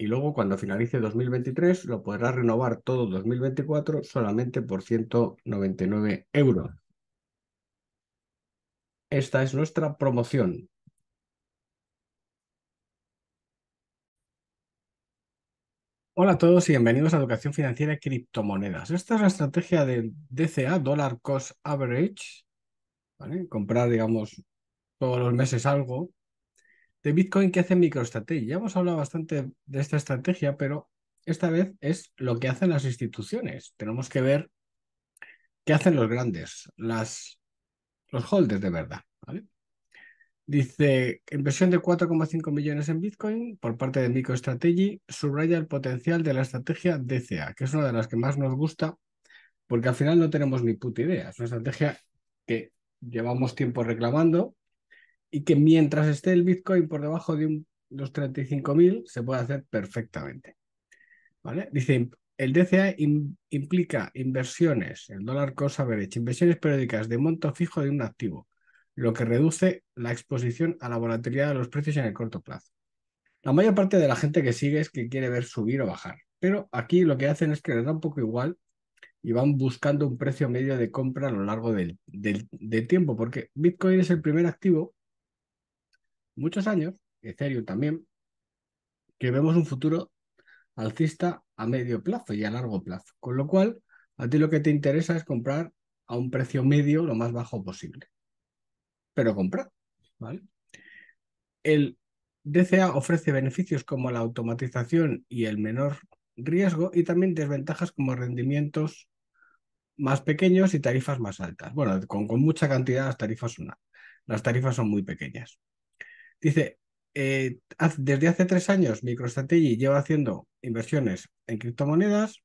y luego cuando finalice 2023 lo podrás renovar todo 2024 solamente por 199 euros. Esta es nuestra promoción. Hola a todos y bienvenidos a Educación Financiera y Criptomonedas. Esta es la estrategia del DCA, Dollar Cost Average. ¿vale? Comprar, digamos, todos los meses algo de Bitcoin que hace MicroStrategy. Ya hemos hablado bastante de esta estrategia, pero esta vez es lo que hacen las instituciones. Tenemos que ver qué hacen los grandes, las, los holders de verdad. Dice, inversión de 4,5 millones en Bitcoin por parte de MicroStrategy subraya el potencial de la estrategia DCA, que es una de las que más nos gusta, porque al final no tenemos ni puta idea. Es una estrategia que llevamos tiempo reclamando y que mientras esté el Bitcoin por debajo de un, los 35.000 se puede hacer perfectamente. ¿Vale? Dice, el DCA implica inversiones, el dólar cost average, inversiones periódicas de monto fijo de un activo, lo que reduce la exposición a la volatilidad de los precios en el corto plazo. La mayor parte de la gente que sigue es que quiere ver subir o bajar, pero aquí lo que hacen es que les da un poco igual y van buscando un precio medio de compra a lo largo del tiempo, porque Bitcoin es el primer activo muchos años, Ethereum también, que vemos un futuro alcista a medio plazo y a largo plazo. Con lo cual, a ti lo que te interesa es comprar a un precio medio lo más bajo posible. Pero comprar, ¿vale? El DCA ofrece beneficios como la automatización y el menor riesgo y también desventajas como rendimientos más pequeños y tarifas más altas. Bueno, con, mucha cantidad las tarifas son, las tarifas son muy pequeñas. Dice, eh, desde hace tres años MicroStrategy lleva haciendo inversiones en criptomonedas.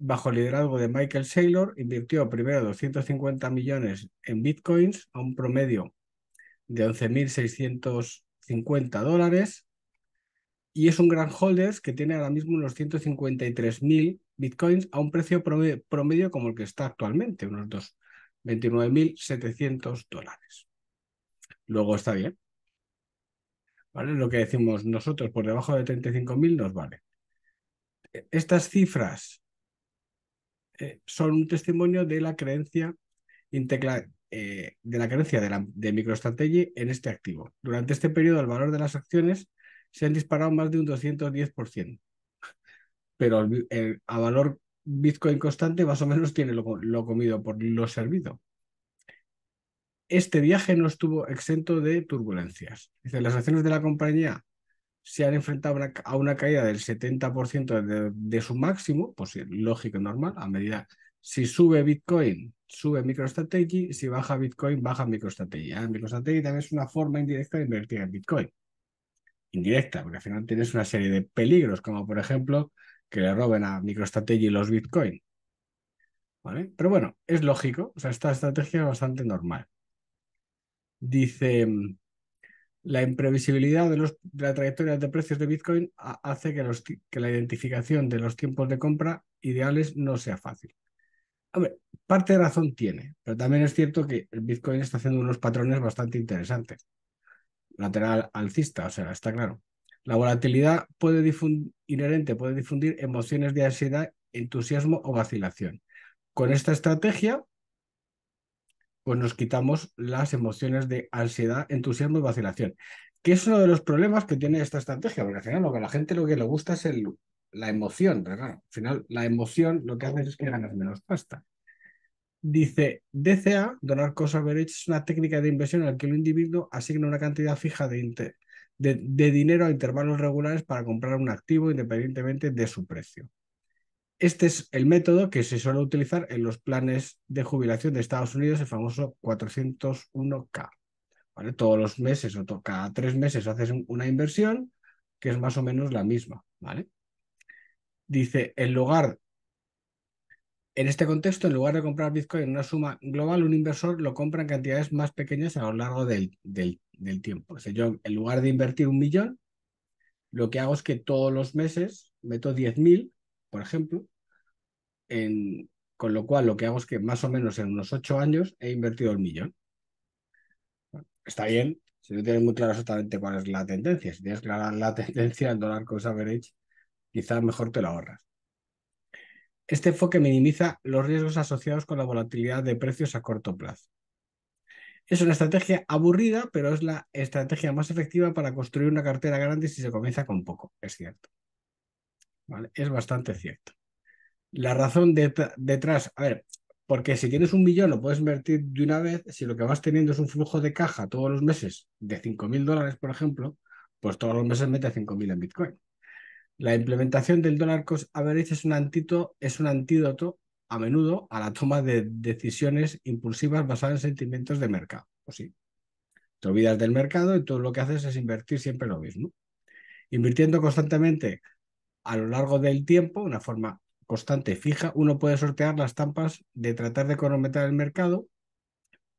Bajo el liderazgo de Michael Saylor, invirtió primero 250 millones en bitcoins a un promedio de 11.650 dólares y es un gran holders que tiene ahora mismo unos 153.000 bitcoins a un precio promedio, promedio como el que está actualmente, unos 29.700 dólares. Luego está bien, lo que decimos nosotros, por debajo de 35.000 nos vale. E, estas cifras eh, son un testimonio de la creencia eh, de la creencia de, la, de MicroStrategy en este activo. Durante este periodo el valor de las acciones se han disparado más de un 210%, pero a valor Bitcoin constante más o menos tiene lo comido por lo servido este viaje no estuvo exento de turbulencias. las acciones de la compañía se han enfrentado a una, caída del 70% de, su máximo, pues lógico, normal, a medida si sube Bitcoin, sube MicroStrategy, si baja Bitcoin, baja MicroStrategy. Ah, MicroStrategy también es una forma indirecta de invertir en Bitcoin. Indirecta, porque al final tienes una serie de peligros, como por ejemplo que le roben a MicroStrategy los Bitcoin. ¿Vale? Pero bueno, es lógico, o sea, esta estrategia es bastante normal. Dice, la imprevisibilidad de, los, de la trayectoria de precios de Bitcoin hace que, que la identificación de los tiempos de compra ideales no sea fácil. ver, parte de razón tiene, pero también es cierto que el Bitcoin está haciendo unos patrones bastante interesantes. Lateral alcista, o sea, está claro. La volatilidad puede inherente puede difundir emociones de ansiedad, entusiasmo o vacilación. Con esta estrategia pues nos quitamos las emociones de ansiedad, entusiasmo y vacilación, que es uno de los problemas que tiene esta estrategia, porque al final lo que a la gente lo que le gusta es la emoción, ¿verdad? al final la emoción lo que hace es que ganas menos pasta. Dice, DCA, donar cost hecho es una técnica de inversión en la que el individuo asigna una cantidad fija de dinero a intervalos regulares para comprar un activo independientemente de su precio. Este es el método que se suele utilizar en los planes de jubilación de Estados Unidos, el famoso 401k. ¿Vale? Todos los meses o cada tres meses haces una inversión que es más o menos la misma. ¿vale? Dice, en lugar, en este contexto, en lugar de comprar Bitcoin en una suma global, un inversor lo compra en cantidades más pequeñas a lo largo del, tiempo. sea, yo, en lugar de invertir un millón, lo que hago es que todos los meses meto 10.000 por ejemplo, con lo cual lo que hago es que más o menos en unos ocho años he invertido el millón. está bien, si no tienes muy claro exactamente cuál es la tendencia, si tienes clara la tendencia al dólar con average, quizás mejor te lo ahorras. Este enfoque minimiza los riesgos asociados con la volatilidad de precios a corto plazo. Es una estrategia aburrida, pero es la estrategia más efectiva para construir una cartera grande si se comienza con poco, es cierto. Es bastante cierto. La razón detrás, a ver, porque si tienes un millón lo puedes invertir de una vez, si lo que vas teniendo es un flujo de caja todos los meses de 5.000 dólares, por ejemplo, pues todos los meses mete 5.000 en Bitcoin. La implementación del dólar cost average es un, es un antídoto a menudo a la toma de decisiones impulsivas basadas en sentimientos de mercado. Pues te olvidas del mercado y todo lo que haces es invertir siempre lo mismo. Invirtiendo constantemente a lo largo del tiempo, una forma constante fija, uno puede sortear las tampas de tratar de cronometrar el mercado,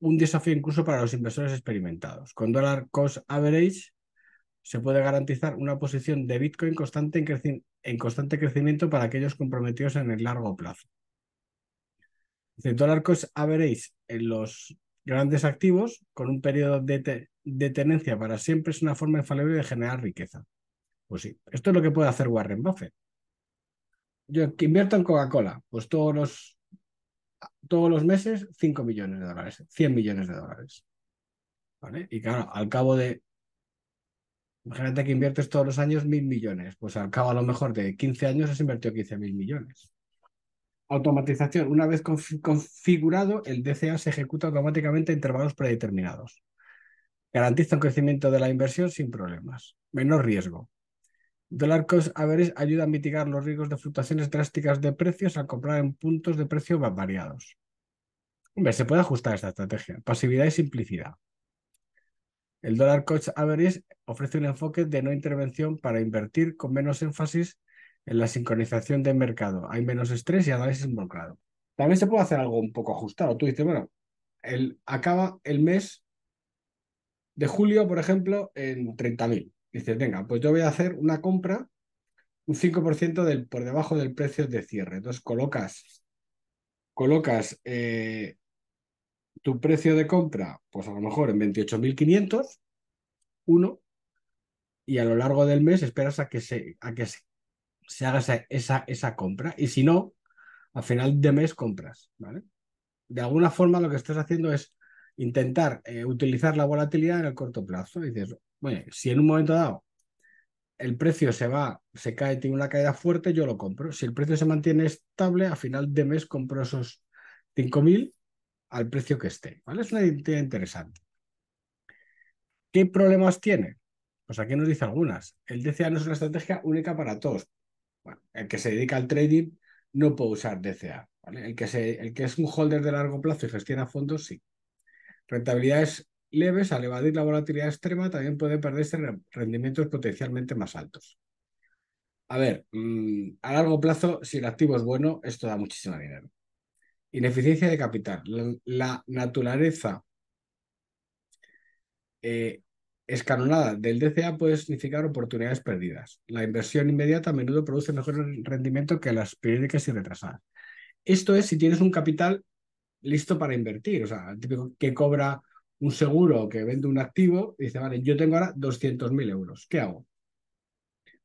un desafío incluso para los inversores experimentados. Con dólar cost average se puede garantizar una posición de Bitcoin constante en, constante crecimiento para aquellos comprometidos en el largo plazo. El dólar cost average en los grandes activos con un periodo de tenencia para siempre es una forma infalible de generar riqueza. Pues sí, esto es lo que puede hacer Warren Buffett. Yo que invierto en Coca-Cola, pues todos los, meses 5 millones de dólares, 100 millones de dólares. ¿Vale? Y claro, al cabo de Imagínate que inviertes todos los años mil millones, pues al cabo a lo mejor de 15 años has invertido 15 mil millones. Automatización. Una vez configurado, el DCA se ejecuta automáticamente a intervalos predeterminados. Garantiza un crecimiento de la inversión sin problemas. Menor riesgo. Dollar Coach Average ayuda a mitigar los riesgos de fluctuaciones drásticas de precios al comprar en puntos de precio variados. Hombre, se puede ajustar esta estrategia. Pasividad y simplicidad. El Dollar Coach Average ofrece un enfoque de no intervención para invertir con menos énfasis en la sincronización del mercado. Hay menos estrés y análisis involucrado. También se puede hacer algo un poco ajustado. Tú dices, bueno, el, acaba el mes de julio, por ejemplo, en 30.000. Dices, venga, pues yo voy a hacer una compra un 5% por debajo del precio de cierre. Entonces colocas, colocas eh, tu precio de compra, pues a lo mejor en 28.500, uno, y a lo largo del mes esperas a que se, a que se, haga esa, esa, compra. Y si no, al final de mes compras, ¿vale? De alguna forma lo que estás haciendo es intentar eh, utilizar la volatilidad en el corto plazo. dices, bueno, si en un momento dado el precio se va, se cae, tiene una caída fuerte, yo lo compro. Si el precio se mantiene estable, a final de mes compro esos 5.000 al precio que esté. Es una idea interesante. ¿Qué problemas tiene? Pues aquí nos dice algunas. El DCA no es una estrategia única para todos. el que se dedica al trading no puede usar DCA. El, que es un holder de largo plazo y gestiona fondos, sí. Rentabilidad es leves, al evadir la volatilidad extrema, también puede perderse rendimientos potencialmente más altos. A ver, mm, a largo plazo, si el activo es bueno, esto da muchísimo dinero. Ineficiencia de capital. La, naturaleza eh, escalonada del DCA puede significar oportunidades perdidas. La inversión inmediata a menudo produce mejor rendimiento que las periódicas y retrasadas. Esto es si tienes un capital listo para invertir, o sea, el típico que cobra un seguro que vende un activo y dice, vale, yo tengo ahora 200.000 euros, ¿qué hago?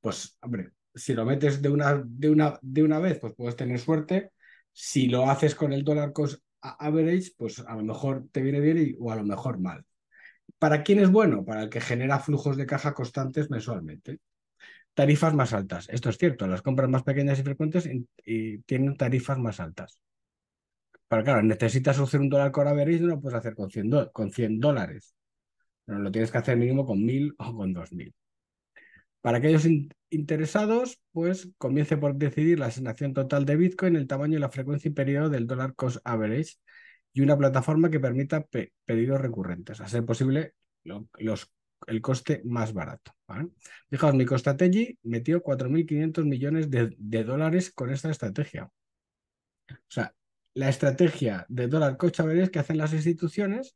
Pues, hombre, si lo metes de una, de una, de una vez, pues puedes tener suerte. Si lo haces con el dólar cost average, pues a lo mejor te viene bien o a lo mejor mal. ¿Para quién es bueno? Para el que genera flujos de caja constantes mensualmente. Tarifas más altas. Esto es cierto, las compras más pequeñas y frecuentes tienen tarifas más altas. Pero claro, necesitas hacer un dólar con average, no lo puedes hacer con 100, con 100 dólares. No, lo tienes que hacer mínimo con 1000 o con 2000. Para aquellos interesados, pues comience por decidir la asignación total de Bitcoin, el tamaño y la frecuencia y periodo del dólar cost average y una plataforma que permita pedidos recurrentes, a ser posible los, el coste más barato. ¿vale? Fijaos, mi Costategui metió 4.500 millones de, de dólares con esta estrategia. O sea, la estrategia de dólar coach que hacen las instituciones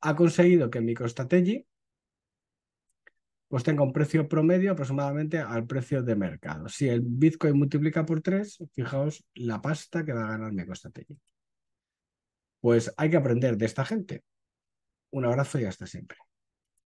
ha conseguido que MicroStrategy pues tenga un precio promedio aproximadamente al precio de mercado. Si el Bitcoin multiplica por 3, fijaos la pasta que va a ganar MicroStrategy. Pues hay que aprender de esta gente. Un abrazo y hasta siempre.